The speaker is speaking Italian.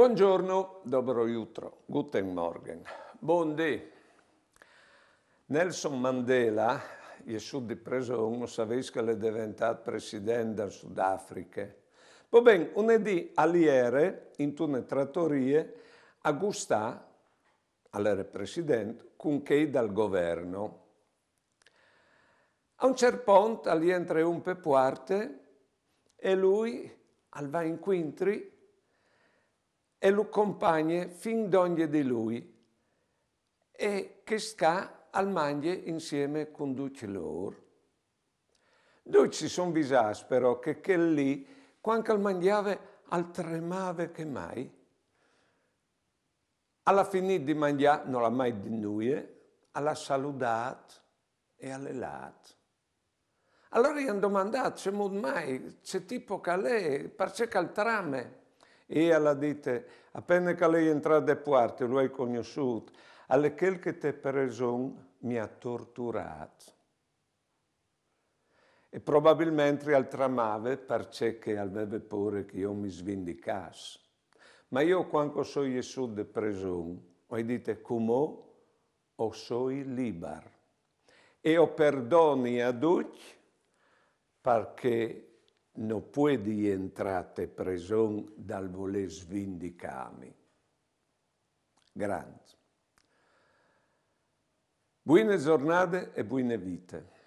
Buongiorno, dobro jutro, guten morgen, buon di. Nelson Mandela, il suddipreso savesca le diventato presidente del Sudafrica. Va bene, lunedì all'iere, in tune trattorie, a Gustà, all'era presidente, con che dal governo. A un certo punto, all'entra un pepuarte, e lui al va in quintri e lo compagne fin d'ogne di lui e che sta al mangie insieme con duce loro. Doi ci sono visas che, che lì, quando al mangiave, al tremave che mai. Alla fine di mangiare, non l'ha mai di dinnuie, alla salutat e all'elat. Allora gli hanno domandato, c'è mai, c'è tipo calè, perché c'è il trame? e alla dite, appena che lei entrò de puerta, lui ha conosciuto, alle quel che te preso mi ha torturato. E probabilmente al tramave perché che aveva pure che io mi svindicasse. Ma io quando sono Gesù de preson, ho detto, come o soi liber. E o perdoni a tutti perché non no puedi entrate preson dal voler svindicami. Grande. Buone giornate e buone vite.